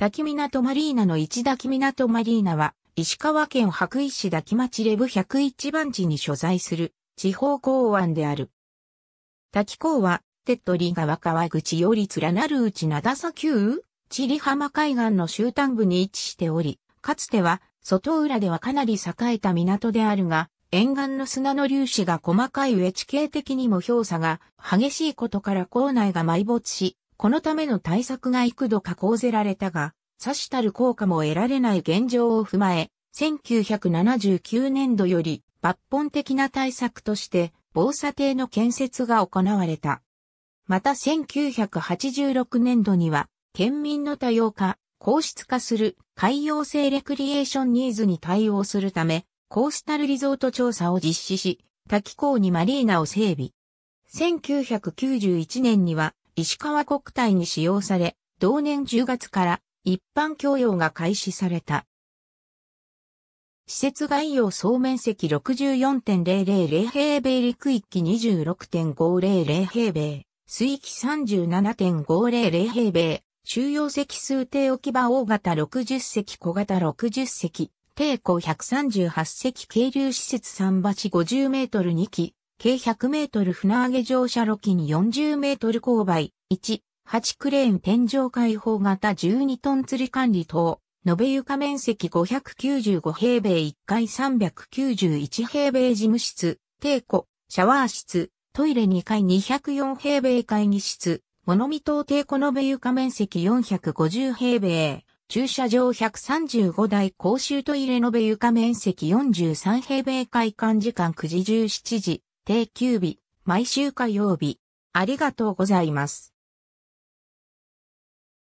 滝港マリーナの一滝港マリーナは、石川県白石市滝町レブ101番地に所在する地方港湾である。滝港は、手っ取り川川口より連なるうち灘崎旧千里浜海岸の終端部に位置しており、かつては、外浦ではかなり栄えた港であるが、沿岸の砂の粒子が細かい上地形的にも氷差が激しいことから港内が埋没し、このための対策が幾度か講ぜられたが、さしたる効果も得られない現状を踏まえ、1979年度より抜本的な対策として防砂堤の建設が行われた。また1986年度には県民の多様化、高室化する海洋性レクリエーションニーズに対応するため、コースタルリゾート調査を実施し、多気候にマリーナを整備。1991年には石川国体に使用され、同年10月から一般供用が開始された。施設概要総面積64.000平米陸域26.500平米、水域37.500平米、収容席数定置き場大型60席小型60席、低高138席軽流施設桟橋50メートル2機、計100メートル船上げ乗車路金40メートル勾配、1、8クレーン天井開放型12トン釣り管理等、延べ床面積595平米1階391平米事務室、抵庫、シャワー室、トイレ2階204平米会議室、物見等抵庫延べ床面積450平米、駐車場135台公衆トイレ延べ床面積43平米会館時間9時17時、定休日、毎週火曜日。ありがとうございます。